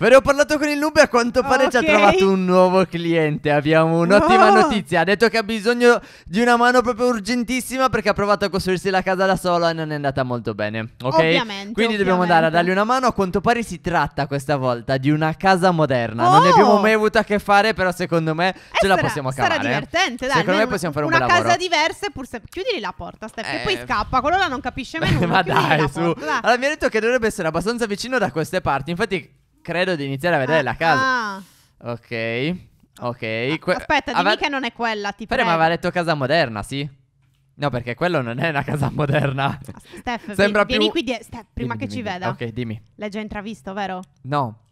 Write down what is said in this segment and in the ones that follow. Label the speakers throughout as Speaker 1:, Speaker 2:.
Speaker 1: Ve ne ho parlato con il noob e a quanto pare ci ha trovato un nuovo cliente. Abbiamo un'ottima Wow. notizia. Ha detto che ha bisogno di una mano proprio urgentissima perché ha provato a costruirsi la casa da sola e non è andata molto bene. Ok? Ovviamente, Quindi dobbiamo andare a dargli una mano. A quanto pare si tratta questa volta di una casa moderna. Non ne oh! abbiamo mai avuto a che fare, però secondo me Eh, ce la possiamo cavare. Sarà eh. divertente, dai. Secondo me possiamo fare un una bel lavoro. casa
Speaker 2: diversa e pur se... Chiudili la porta, Steph, che Eh. poi scappa. Quello là non capisce mai nulla. Ma dai, su. porta, dai.
Speaker 1: Allora mi ha detto che dovrebbe essere abbastanza vicino da queste parti. Infatti, credo di iniziare a vedere ah, la casa. Ah. Ok, ok. Ah, que- Aspetta, dimmi ave-
Speaker 2: che non è quella, tipo. Però ma aveva
Speaker 1: detto casa moderna, sì? No, perché quello non è una casa moderna.
Speaker 2: Steph, Sembra vi- più... vieni qui, di- Steph, prima dimmi, che dimmi, ci veda. Ok, dimmi. L'hai già intravisto, vero? No.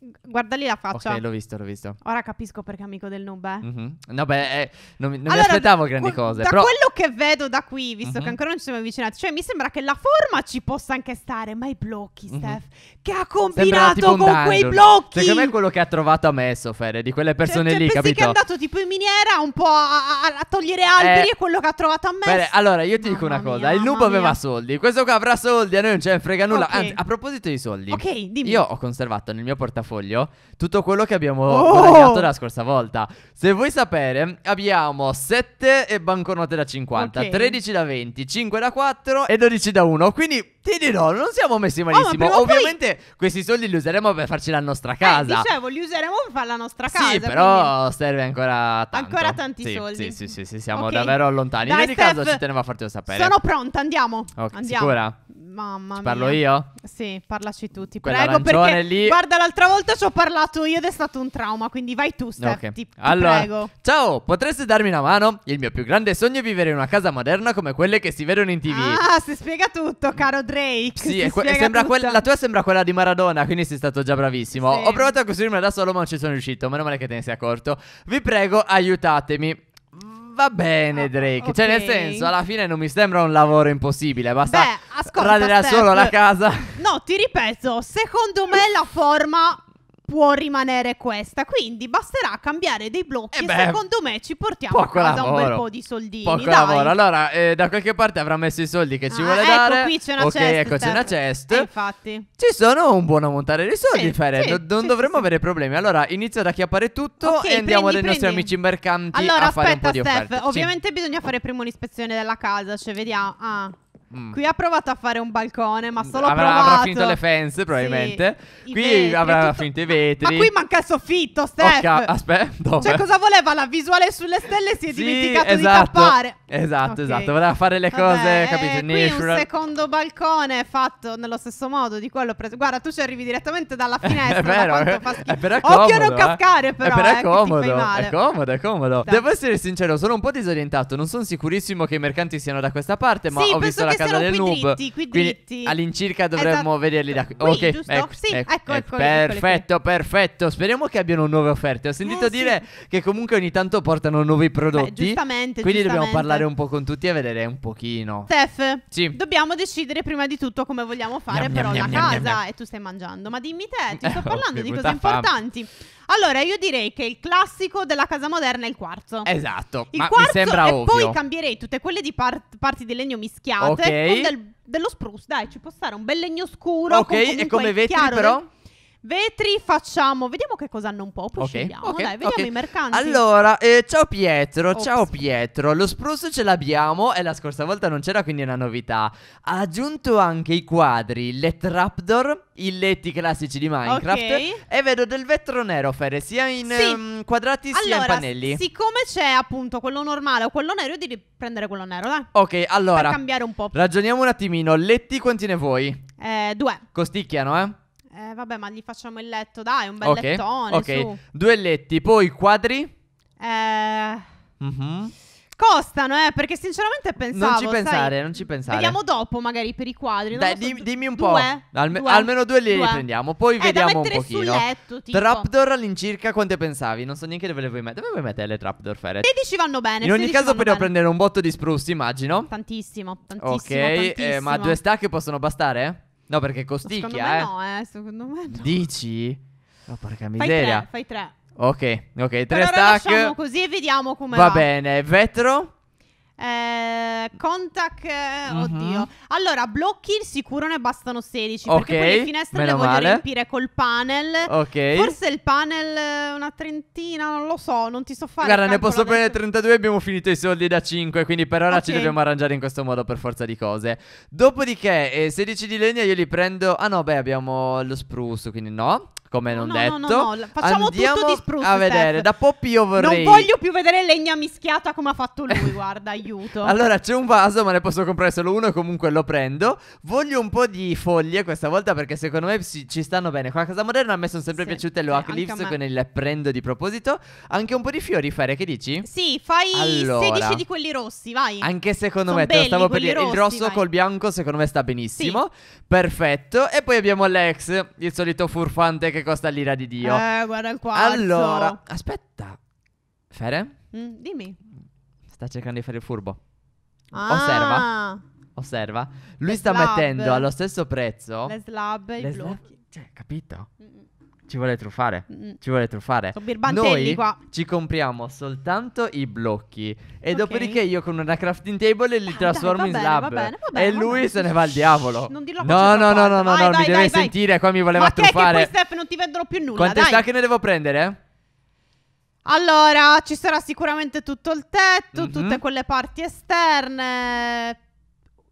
Speaker 2: Guarda lì la faccia. Ok, l'ho visto, l'ho visto. Ora capisco perché è amico del noob, eh. Mm-hmm.
Speaker 1: No, beh, eh, non, non allora, mi aspettavo grandi que- cose. Da però... quello
Speaker 2: che vedo da qui, visto mm-hmm. che mhm. ancora non ci siamo avvicinati, cioè mi sembra che la forma ci possa anche stare, ma i blocchi, mm-hmm. Steph, che ha combinato con dungeon. quei blocchi.
Speaker 1: Secondo me è quello che ha trovato a me, Sofere, di quelle cioè, persone cioè, lì, cioè, capito? che è andato
Speaker 2: tipo in miniera un po' a, a, a togliere alberi eh, e quello che ha trovato a me. Beh,
Speaker 1: allora, io ti dico una cosa, mia, il noob aveva mia. soldi, questo qua avrà soldi, a noi non ce ne frega nulla. Okay. Anzi, a proposito di soldi. Ok, dimmi. Io ho conservato nel mio portafoglio portafoglio tutto quello che abbiamo oh! guadagnato la scorsa volta. Se vuoi sapere, abbiamo 7 banconote da 50, okay. 13 da 20, 5 da 4 e 12 da 1. Quindi ti dirò, non siamo messi ah, malissimo. Oh, ma Ovviamente poi... questi soldi li useremo per farci la nostra eh, casa. Eh,
Speaker 2: dicevo, li useremo per fare la nostra casa. Sì, però
Speaker 1: quindi... serve ancora tanto. Ancora tanti sì, soldi. Sì, sì, sì, sì siamo okay. davvero lontani. Dai, In ogni Steph, caso ci tenevo a farti fartelo sapere. Sono
Speaker 2: pronta, andiamo. Okay, andiamo. Sicura? Mamma ci parlo io? Sì, parlaci tu, ti prego. Perché lì... guarda, l'altra volta ci ho parlato io ed è stato un trauma. Quindi vai tu, Steph. Okay. Ti, ti allora, prego.
Speaker 1: Ciao, potresti darmi una mano? Il mio più grande sogno è vivere in una casa moderna come quelle che si vedono in tv. Ah,
Speaker 2: si spiega tutto, caro Dre break. Sì, que- sembra quella, la
Speaker 1: tua sembra quella di Maradona, quindi sei stato già bravissimo. Sì. Ho provato a costruirmi da solo, ma non ci sono riuscito. Meno male che te ne sei accorto. Vi prego, aiutatemi va bene ah, Drake, okay. cioè nel senso alla fine non mi sembra un lavoro impossibile, basta Beh,
Speaker 2: ascolta, radere da solo la casa. No, ti ripeto, secondo me la forma può rimanere questa. Quindi basterà cambiare dei blocchi. Eh beh, e secondo me ci portiamo a casa lavoro. un bel po' di soldini. Poco dai. lavoro.
Speaker 1: Allora, eh, da qualche parte avrà messo i soldi che ci ah, vuole ecco, dare. Qui c'è una ok, ecco, chest, ecco, c'è una chest. Eh,
Speaker 2: infatti,
Speaker 1: ci sono un buon ammontare di soldi. Sì, Fere. Sì, non, non sì, dovremmo sì, avere problemi. Allora, inizia ad acchiappare tutto okay, e andiamo prendi, dai prendi. nostri amici mercanti allora, a fare un po' di offerte. Steph, ovviamente
Speaker 2: bisogna fare prima un'ispezione della casa. Cioè, vediamo. Ah. Mm. Qui ha provato a fare un balcone, ma mm, solo avrà, provato. Avrà finito le
Speaker 1: fence, probabilmente. Sì, qui vetri, avrà tutto... finito i vetri. Ma qui
Speaker 2: manca il soffitto, Steph. Okay,
Speaker 1: aspetta. Cioè, cosa
Speaker 2: voleva? La visuale sulle stelle si è sì, dimenticato esatto. di tappare. Esatto, esatto, okay. esatto, voleva fare
Speaker 1: le cose, Vabbè, capito? Eh, natural. un
Speaker 2: secondo balcone fatto nello stesso modo di quello preso. Guarda, tu ci arrivi direttamente dalla finestra, è vero, da è, è però comodo, Occhio a non eh? cascare però, è, però è, eh, comodo, è
Speaker 1: comodo, è comodo. Dai. Devo essere sincero, sono un po' disorientato, non sono sicurissimo che i mercanti siano da questa parte, ma sì, ho visto la casa del noob. Dritti, qui dritti. all'incirca dovremmo esatto. vederli da qui. qui ok, giusto? Ecco, sì, ecco, ecco, ecco perfetto, ecco. perfetto. Speriamo che abbiano nuove offerte. Ho sentito eh, dire che comunque ogni tanto portano nuovi prodotti. giustamente, Quindi dobbiamo parlare parlare un po' con tutti e vedere un pochino.
Speaker 2: Steph, sì. dobbiamo decidere prima di tutto come vogliamo fare miam, però miam, la miam, casa e tu stai mangiando. Ma dimmi te, ti sto oh, parlando di cose importanti. Allora, io direi che il classico della casa moderna è il quarzo. Esatto.
Speaker 1: Il quarzo mi sembra e ovvio. poi
Speaker 2: cambierei tutte quelle di par- parti di legno mischiate okay. con del, dello spruce. Dai, ci può stare un bel legno scuro. Ok, e come vetri però? Del- Vetri facciamo, vediamo che cosa hanno un po', poi okay. scegliamo. Okay. Dai, vediamo okay. i mercanti. Allora,
Speaker 1: eh, ciao Pietro, Ops. ciao Pietro. Lo sprusso ce l'abbiamo e la scorsa volta non c'era, quindi è una novità. Ha aggiunto anche i quadri, le trapdoor, i letti classici di Minecraft e vedo del vetro nero, Fere, sia in sì. um, quadrati allora, sia in pannelli.
Speaker 2: siccome c'è appunto quello normale o quello nero, io direi prendere quello nero, dai. Ok, allora. Per cambiare un po'.
Speaker 1: Ragioniamo un attimino, letti quanti ne vuoi? Eh, due. Costicchiano, eh?
Speaker 2: Eh, vabbè, ma gli facciamo il letto, dai, un bel okay. lettone. Ok, su.
Speaker 1: due letti, poi quadri.
Speaker 2: Eh... Mm-hmm. Costano, eh, perché sinceramente pensavo... Non ci pensare, sai, non ci pensare. Vediamo dopo magari per i quadri. Dai, so, dimmi, dimmi un po'. Due, Alme- due, almeno due li riprendiamo, poi eh, vediamo un pochino. Sul letto, tipo. Trapdoor
Speaker 1: all'incirca quante pensavi? Non so neanche dove le vuoi mettere. Dove vuoi mettere le trapdoor, Ferret? 16 vanno bene. In ogni caso potrei prendere un botto di spruce, immagino.
Speaker 2: Tantissimo, tantissimo, Ok, tantissimo. Eh, ma due
Speaker 1: stack possono bastare? No, perché costicchia, secondo me eh.
Speaker 2: no, eh, secondo me no.
Speaker 1: Dici? No, oh, porca miseria. Fai tre, fai tre. Ok, ok, tre Però stack. Lasciamo
Speaker 2: così e vediamo come va. Va bene, vetro. Eh, contact, eh, uh oddio. Allora, blocchi il sicuro ne bastano 16. Okay, perché quelle le finestre le voglio male. riempire col panel. Ok. Forse il panel eh, una trentina, non lo so, non ti so fare. Guarda, ne posso prendere
Speaker 1: 32 abbiamo finito i soldi da 5. Quindi per ora okay. ci dobbiamo arrangiare in questo modo per forza di cose.
Speaker 2: Dopodiché,
Speaker 1: eh, 16 di legna io li prendo. Ah no, beh, abbiamo lo spruce. quindi no come non no, detto. No, no, no, facciamo Andiamo tutto di spruce, a vedere, Steph. da Poppy io vorrei... Non voglio
Speaker 2: più vedere legna mischiata come ha fatto lui, guarda, aiuto. Allora,
Speaker 1: c'è un vaso, ma ne posso comprare solo uno e comunque lo prendo. Voglio un po' di foglie questa volta perché secondo me ci, ci stanno bene. Qua a Casa Moderna a me sono sempre sì, piaciute le sì, Leaves con il prendo di proposito. Anche un po' di fiori fare, che dici? Sì, fai allora, 16 di
Speaker 2: quelli rossi, vai.
Speaker 1: Anche secondo sono me, te lo stavo per dire, rossi, il rosso vai. col bianco secondo me sta benissimo. Sì. Perfetto. E poi abbiamo Lex, il solito furfante che che costa l'ira di Dio. Eh,
Speaker 2: guarda il quarzo. Allora, aspetta. Fere? Mm, dimmi.
Speaker 1: Sta cercando di fare il furbo. Ah. Osserva. Osserva. Lui le sta slab. mettendo allo stesso prezzo... Le slab e i blocchi. cioè, capito? Mm-mm. Ci vuole truffare. Mm, mm. Ci vuole truffare. Noi qua. Ci compriamo soltanto i blocchi. E okay. dopodiché io con una crafting table li ah, trasformo dai, bene, in slab. Va bene, va bene, e lui bene. se ne va al diavolo. Non dirlo No, no, no, no, no, vai, no, mi devi sentire. Qua mi voleva Ma truffare. Ma che poi
Speaker 2: Steph non ti vendono più nulla. Quante dai. stacche
Speaker 1: ne devo prendere?
Speaker 2: Allora, ci sarà sicuramente tutto il tetto, mm-hmm. tutte quelle parti esterne.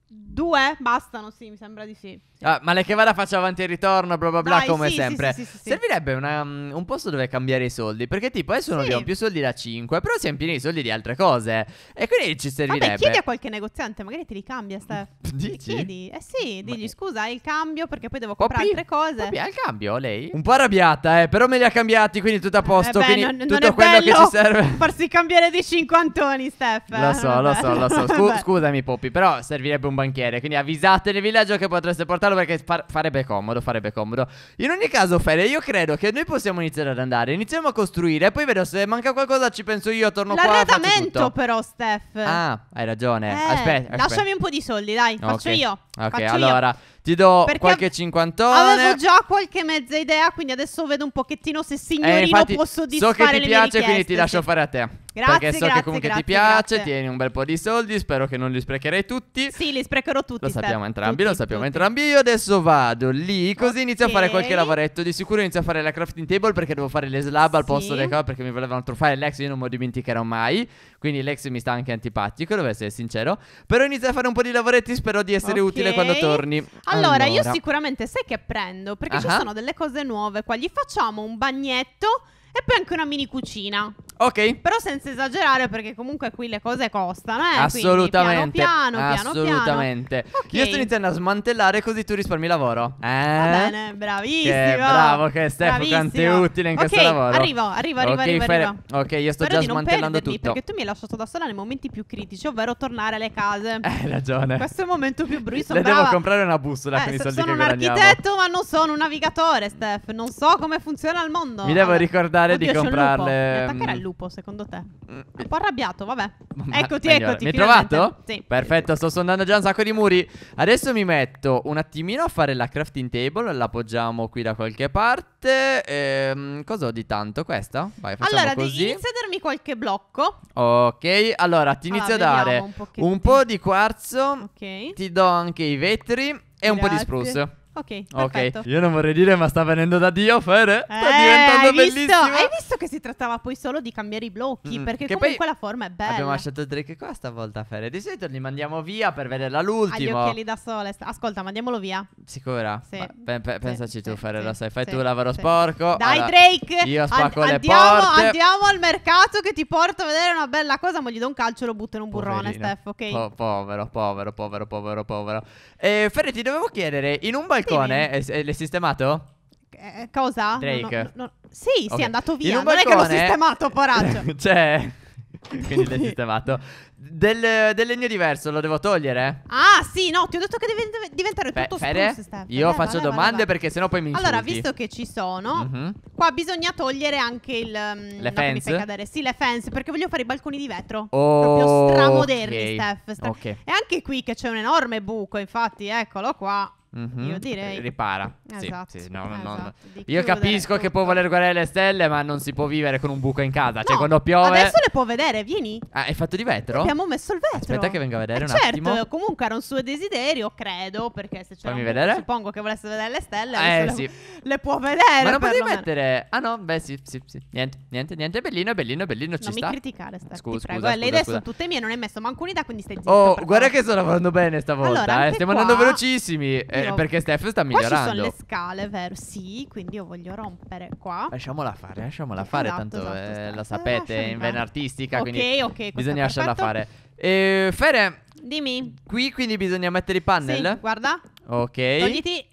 Speaker 2: Due? Bastano, sì, mi sembra di sì.
Speaker 1: Ah, male che vada faccio avanti e ritorno, bla bla bla, Dai, come sì, sempre. Sì, sì, Servirebbe una, um, un posto dove cambiare i soldi. Perché, tipo, adesso non abbiamo più soldi da 5, però siamo pieni di soldi di altre cose. E quindi ci servirebbe. Vabbè, chiedi a
Speaker 2: qualche negoziante, magari ti li cambia. Sta...
Speaker 1: Dici? Chiedi.
Speaker 2: Eh sì, digli ma... scusa, hai il cambio perché poi devo comprare Poppy? altre cose. Poppy, ha il cambio
Speaker 1: lei? Un po' arrabbiata, eh, però me li ha cambiati, quindi tutto a eh, posto. Eh beh, non, tutto non quello che ci serve.
Speaker 2: Farsi cambiare di cinquantoni, Steph. Lo so,
Speaker 1: lo so, lo so. Scu- scusami, Poppy, però servirebbe un banchiere. Quindi avvisate nel villaggio che potreste portare portarlo perché farebbe comodo, farebbe comodo. In ogni caso, Fede, io credo che noi possiamo iniziare ad andare. Iniziamo a costruire, poi vedo se manca qualcosa, ci penso io, torno qua. L'arredamento però,
Speaker 2: Steph. Ah,
Speaker 1: hai ragione. Eh, aspetta, aspetta, Lasciami
Speaker 2: un po' di soldi, dai, faccio io. Ok, faccio allora io.
Speaker 1: ti do perché qualche cinquantone. Avevo
Speaker 2: già qualche mezza idea, quindi adesso vedo un pochettino se signorino eh, infatti, posso disfare So che ti piace, quindi ti lascio
Speaker 1: fare a te. Grazie, Perché so grazie, che comunque grazie, ti piace, tieni un bel po' di soldi, spero che non li sprecherai tutti. Sì, li sprecherò tutti. Lo sappiamo entrambi, tutti, lo sappiamo tutti. entrambi. Io adesso vado lì, così okay. inizio a fare qualche lavoretto. Di sicuro inizio a fare la crafting table perché devo fare le slab al posto delle cose perché mi volevano truffare l'ex, io non me lo dimenticherò mai. Quindi l'ex mi sta anche antipatico, devo essere sincero. Però inizio a fare un po' di lavoretti, spero di essere okay. utile quando torni. Allora, allora, io
Speaker 2: sicuramente sai che prendo perché uh-huh. ci sono delle cose nuove qua. Gli facciamo un bagnetto e poi anche una mini cucina. Ok. Però senza esagerare, perché comunque qui le cose costano, eh? Assolutamente. Quindi piano piano, piano Assolutamente.
Speaker 1: okay. Io sto iniziando a smantellare così tu risparmi lavoro. Eh? Va bene,
Speaker 2: bravissimo. Che bravo che Stefano quanto è utile in okay, questo lavoro. Arrivo, arrivo, arrivo, okay, arrivo, fare... arrivo. Ok, io sto Spero già smantellando perdermi, tutto. Perché tu mi hai lasciato da sola nei momenti più critici, ovvero tornare alle case. Eh, hai ragione. Questo è il momento più brutto. Le devo comprare
Speaker 1: una bussola eh, con i eh, soldi sono che Sono un architetto,
Speaker 2: ma non sono un navigatore, Steph. Non so come funziona il mondo. Mi devo
Speaker 1: ricordare di comprarle. Mi attaccherà il mm,
Speaker 2: lupo, secondo te? Mm, un po' arrabbiato, vabbè. Ma eccoti, eccoti. Mi hai trovato? Sì.
Speaker 1: Perfetto, sto sondando già un sacco di muri. Adesso mi metto un attimino a fare la crafting table. L'appoggiamo qui da qualche parte. Ehm, cosa ho di tanto? Questa? Vai, facciamo allora, così. Allora, inizia
Speaker 2: a darmi qualche blocco.
Speaker 1: Ok, allora ti inizio allora, a dare un, un, po' di quarzo. Ok. Ti do anche i vetri
Speaker 2: e Grazie. un po' di spruce. Ok, perfetto. Ok, io
Speaker 1: non vorrei dire, ma sta venendo da Dio, Fere. Eh, sta diventando bellissimo. Visto, hai
Speaker 2: visto che si trattava poi solo di cambiare i blocchi? Mm, perché che comunque la forma è bella. Abbiamo
Speaker 1: lasciato Drake qua stavolta, Fere. Di solito li mandiamo via per vederla l'ultimo. Agli occhiali
Speaker 2: da sole. Ascolta, mandiamolo via.
Speaker 1: Sicura? Sì. Ma, pe pe pensaci sì, tu, sì, lo sai. Fai sì, tu lavoro sporco. Dai, allora, Drake. Io spacco and le andiamo, porte. Andiamo
Speaker 2: al mercato che ti porto a vedere una bella cosa, ma gli do un calcio e lo butto in un Poverino. burrone, Steph, ok? Po
Speaker 1: povero, povero, povero, povero, povero. Eh, Fere, ti dovevo chiedere, in un balcone balcone? Eh, eh, l'hai sistemato?
Speaker 2: Eh, cosa? Drake. No, no, no. Sì, okay. sì, è andato via. Non balcone... è che l'ho sistemato, poraggio.
Speaker 1: cioè... Quindi l'hai sistemato. Del, del, legno diverso lo devo togliere?
Speaker 2: Ah, sì, no, ti ho detto che deve diventare Fe, tutto Fede, spruce, Io vale, faccio vale, domande vale,
Speaker 1: perché sennò poi mi insulti. Allora, visto
Speaker 2: che ci sono, mm -hmm. qua bisogna togliere anche il um, le no, fence. cadere. Sì, le fence, perché voglio fare i balconi di vetro. Oh, proprio stramoderni, okay. Steph, Steph. Okay. E anche qui che c'è un enorme buco, infatti, eccolo qua.
Speaker 1: Mm-hmm. Io direi eh, ripara. Esatto. Sì, sì, no, esatto. No. Io capisco tutto. che può voler guardare le stelle, ma non si può vivere con un buco in casa. Cioè, quando piove. Adesso
Speaker 2: le può vedere, vieni. Ah, è fatto di vetro? Abbiamo messo il vetro. Aspetta, che venga a vedere eh, un certo, attimo. Certo, comunque era un suo desiderio, credo. Perché se c'è. Fammi un... vedere. Suppongo che volesse vedere le stelle. Eh, sì. Le può vedere. Ma non potevi mettere.
Speaker 1: Ah, no, beh, sì, sì, sì. Niente, niente, niente. Bellino, bellino, bellino. Ci non sta. Non mi criticare, Star. Scusa, scusa, eh, Scusa, le idee sono
Speaker 2: tutte mie, non hai messo manco un'idea, quindi stai zitto. Oh, guarda che sto lavorando
Speaker 1: bene stavolta. Eh. Stiamo andando velocissimi perché Steph sta migliorando. Qua ci sono le
Speaker 2: scale, vero? Sì, quindi io voglio rompere qua. Lasciamola
Speaker 1: fare, lasciamola esatto, fare, esatto, tanto esatto, eh, la esatto. sapete, è in vena artistica, okay, quindi okay, bisogna lasciarla fare. Eh, Fere, dimmi. Qui quindi bisogna mettere i panel? Sì, guarda. Ok. Togliti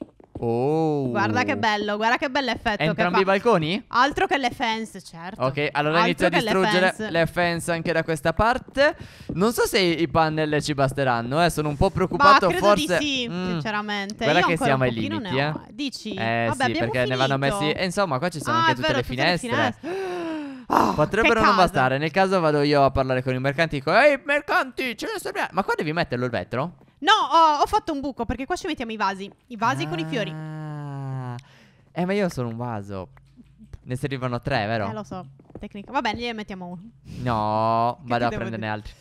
Speaker 1: Oh. Guarda che bello,
Speaker 2: guarda che bell'effetto effetto. Entrambi i balconi? Altro che le fence, certo.
Speaker 1: Ok, allora Altro inizio a distruggere le, le fence. anche da questa parte. Non so se i pannelli ci basteranno, eh. Sono un po' preoccupato. Ma credo forse... di sì, mm.
Speaker 2: sinceramente. Guarda Io che siamo ai
Speaker 1: limiti, eh.
Speaker 2: Dici? Eh Vabbè, sì, perché finito. ne
Speaker 1: vanno messi... E eh, insomma, qua ci sono ah, anche tutte, vero, le tutte le finestre.
Speaker 2: Oh, Potrebbero non
Speaker 1: bastare. Nel caso vado io a parlare con i mercanti. Dico, Ehi, mercanti, ce ne serviamo. Ma qua devi metterlo il vetro?
Speaker 2: No, ho, ho, fatto un buco perché qua ci mettiamo i vasi. I vasi ah. con i fiori.
Speaker 1: Ah. Eh, ma io sono un vaso. Ne servivano tre, eh, vero? Eh, lo
Speaker 2: so. Tecnica. Vabbè, bene, gliene mettiamo uno.
Speaker 1: No, vado a prenderne dire? altri.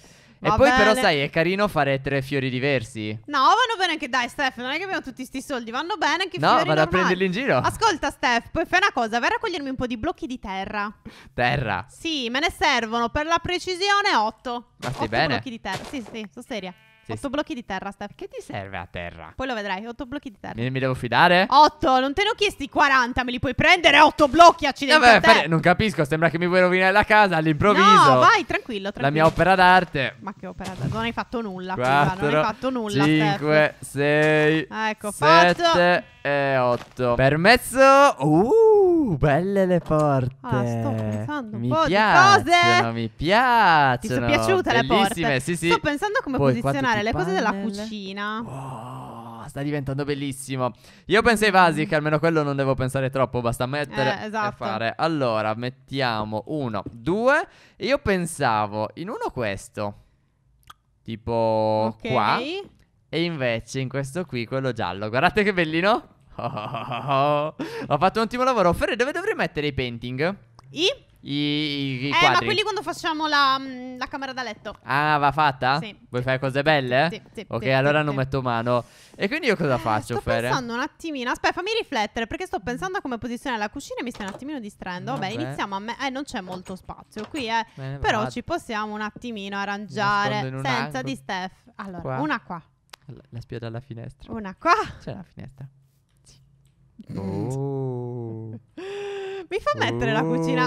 Speaker 2: E poi bene. però sai, è
Speaker 1: carino fare tre fiori diversi.
Speaker 2: No, vanno bene anche dai, Steph, non è che abbiamo tutti sti soldi, vanno bene anche i no, fiori No, vado normali. a prenderli in giro. Ascolta, Steph, poi fai una cosa, vai a raccogliermi un po' di blocchi di terra. Terra? Sì, me ne servono per la precisione 8. Ma stai 8 bene? blocchi di terra. Sì, sì, sono seria. Sì, 8 blocchi di terra, Steph. Che ti serve a terra? Poi lo vedrai, 8 blocchi di terra.
Speaker 1: Mi, mi devo fidare?
Speaker 2: 8, non te ne ho chiesti 40, me li puoi prendere 8 blocchi, accidenti Vabbè, per, non
Speaker 1: capisco, sembra che mi vuoi rovinare la casa all'improvviso. No, vai, tranquillo, tranquillo. La mia opera d'arte.
Speaker 2: Ma che opera d'arte? Non hai fatto nulla, 4, prima, non hai fatto nulla, 5,
Speaker 1: 6, ecco, 7 fatto. e 8. Permesso. Uh, belle le porte. Ah, sto pensando un mi po' di cose. Mi piacciono, mi piacciono. Ti sono piaciute Bellissime, le porte? Sì, sì. Sto pensando come Poi, posizionare immaginare le cose della cucina.
Speaker 2: Oh, sta
Speaker 1: diventando bellissimo. Io penso ai vasi, che almeno quello non devo pensare troppo, basta mettere eh, esatto. e fare. Allora, mettiamo uno, due. Io pensavo in uno questo, tipo okay. qua. E invece in questo qui, quello giallo. Guardate che bellino. Oh, oh, oh, Ho fatto un ottimo lavoro. Ferre, dove dovrei mettere i painting? I? i, i, eh, quadri. ma quelli quando
Speaker 2: facciamo la, mm, la, camera da letto.
Speaker 1: Ah, va fatta? Sì. Vuoi fare cose belle? Sì, sì Ok, sì, allora sì, non metto mano. E quindi io cosa eh, faccio, Sto Fere? pensando
Speaker 2: un attimino. Aspetta, fammi riflettere perché sto pensando a come posizionare la cucina e mi stai un attimino distraendo. Vabbè, Vabbè. iniziamo a me. Eh, non c'è molto spazio qui, eh. Bene, Però vado. ci possiamo un attimino arrangiare senza angolo. di Steph. Allora, qua. una qua.
Speaker 1: La, la spia dalla finestra. Una
Speaker 2: qua. C'è la finestra. Sì. Oh. Mi fa mettere la cucina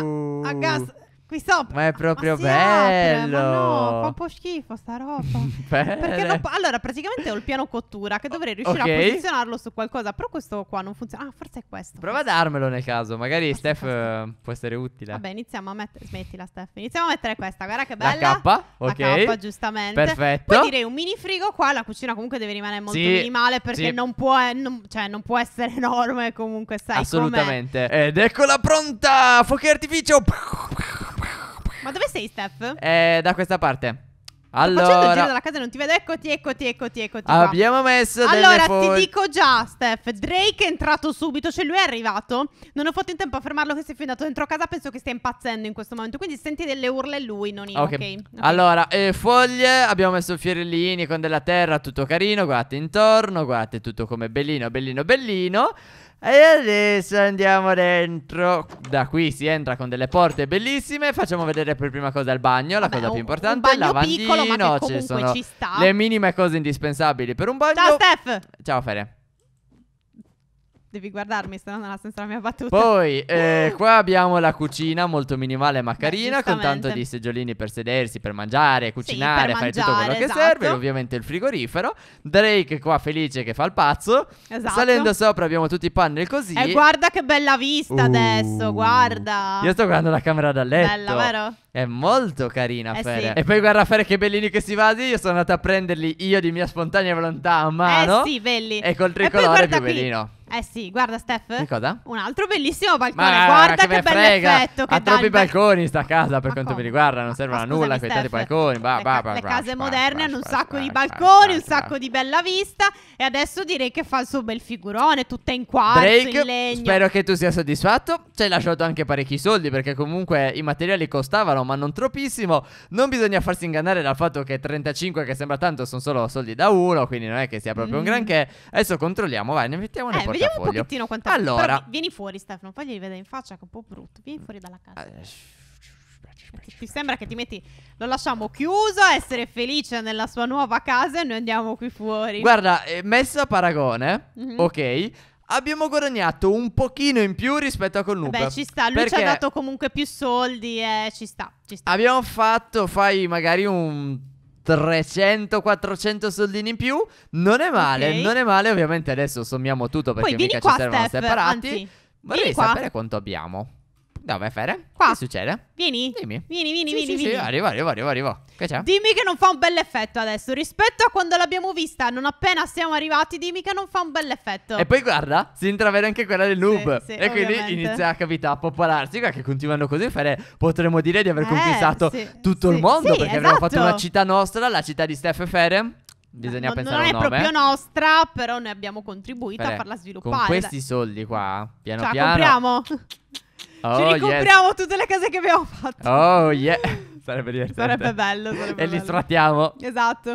Speaker 2: a gas uh. Qui sopra. Ma è proprio ma bello. Apre, ma no, fa un po' schifo sta roba.
Speaker 1: Perché
Speaker 2: po- allora, praticamente ho il piano cottura che dovrei riuscire okay. a posizionarlo su qualcosa. Però questo qua non funziona. Ah, forse è questo.
Speaker 1: Prova a darmelo nel caso. Magari forse Steph questo. Eh, può essere utile. Vabbè,
Speaker 2: iniziamo a mettere. Smettila, Steph. Iniziamo a mettere questa. Guarda che bella. La K. Ok. La K, giustamente. Perfetto. Poi direi un mini frigo qua. La cucina comunque deve rimanere molto sì, minimale. Perché sì. non, può, eh, non, cioè, non può essere enorme. Comunque, sai. Assolutamente.
Speaker 1: Com'è. Ed eccola pronta. Fuochi artificio.
Speaker 2: Ma dove sei, Steph?
Speaker 1: Eh, da questa parte. Allora, Sto facendo il giro della
Speaker 2: casa e non ti vedo. Eccoti, eccoti, eccoti, eccoti. Abbiamo qua. messo Allora, ti dico già, Steph. Drake è entrato subito. Cioè, lui è arrivato. Non ho fatto in tempo a fermarlo che si è filato dentro casa. Penso che stia impazzendo in questo momento. Quindi senti delle urla e lui, non io. Ok. okay.
Speaker 1: Allora, eh, foglie. Abbiamo messo fiorellini con della terra. Tutto carino. Guardate intorno. Guardate tutto come bellino, bellino, bellino. E adesso andiamo dentro Da qui si entra con delle porte bellissime Facciamo vedere per prima cosa il bagno La Vabbè, cosa più importante è il lavandino piccolo, ma che ci sono ci sta. Le minime cose indispensabili per un bagno Ciao Steph Ciao Fere
Speaker 2: Devi guardarmi, se no non ha senso la mia battuta. Poi, eh,
Speaker 1: qua abbiamo la cucina molto minimale ma carina, Beh, con tanto di seggiolini per sedersi, per mangiare, cucinare, sì, per fare mangiare, tutto quello esatto. che serve. Esatto. Ovviamente il frigorifero. Drake qua felice che fa il pazzo. Esatto. Salendo sopra abbiamo tutti i panel così. E eh, guarda
Speaker 2: che bella vista uh, adesso, guarda.
Speaker 1: Io sto guardando la camera da letto. Bella, vero? È molto carina, eh, Fere. Sì. E poi guarda, Fere, che bellini che si vasi. Io sono andata a prenderli io di mia spontanea volontà a mano. Eh sì, belli. E col tricolore e più qui. bellino.
Speaker 2: Eh sì, guarda Steph. Che cosa? Un altro bellissimo balcone. Ma, guarda che, che bel effetto. Che ha troppi
Speaker 1: balconi sta casa per quanto mi riguarda. Non servono a nulla quei tanti balconi. Bah, le, bah, bah, le case
Speaker 2: moderne hanno un sacco di balconi, un sacco di bella vista. E adesso direi che fa il suo bel figurone, tutta in quarzo, Drake, in legno. Spero
Speaker 1: che tu sia soddisfatto. Ci hai lasciato anche parecchi soldi perché comunque i materiali costavano, ma non troppissimo. Non bisogna farsi ingannare dal fatto che 35, che sembra tanto, sono solo soldi da uno. Quindi non è che sia proprio mm. un granché. Adesso controlliamo, vai, ne mettiamo una eh, portafoglio. Vediamo un pochettino quanta... Allora... Però,
Speaker 2: vieni fuori Stefano, poi gli vede in faccia che è un po' brutto. Vieni fuori dalla casa. Eh, ti sembra che ti metti. Lo lasciamo chiuso essere felice nella sua nuova casa e noi andiamo qui fuori. Guarda,
Speaker 1: eh, messo a paragone, mm-hmm. ok. Abbiamo guadagnato un pochino in più rispetto a con Noob. Beh, ci sta. Lui ci ha dato
Speaker 2: comunque più soldi e ci sta, ci
Speaker 1: sta. Abbiamo fatto, fai magari un 300-400 soldini in più. Non è male, okay. non è male. Ovviamente adesso sommiamo tutto perché Poi, mica qua, ci servono Steph, separati. Anzi,
Speaker 2: Vorrei sapere
Speaker 1: quanto abbiamo. Dove, Fere? Qua. Che succede?
Speaker 2: Vieni. Dimmi. Vieni, vieni, sì, vieni. Sì, vieni. Sì, arrivo,
Speaker 1: arrivo, arrivo, arrivo. Che c'è? Dimmi
Speaker 2: che non fa un bel effetto adesso. Rispetto a quando l'abbiamo vista, non appena siamo arrivati, dimmi che non fa un bel effetto. E poi
Speaker 1: guarda, si intravede anche quella del noob. Sì, sì, e ovviamente. quindi inizia a capita a popolarsi. Guarda che continuando così, Fere, potremmo dire di aver eh, conquistato tutto il mondo. perché esatto. avremmo fatto una esatto. città nostra, la città di Steph e Fere. Bisogna no, pensare non è proprio
Speaker 2: nostra, però noi abbiamo contribuito Fere, a farla sviluppare. Con questi
Speaker 1: soldi qua, piano cioè, piano. compriamo. Oh, Ci ricompriamo
Speaker 2: yes. tutte le case che abbiamo fatto.
Speaker 1: Oh, yeah. Sarebbe divertente. Sarebbe bello. Sarebbe e bello. li strattiamo.
Speaker 2: Esatto.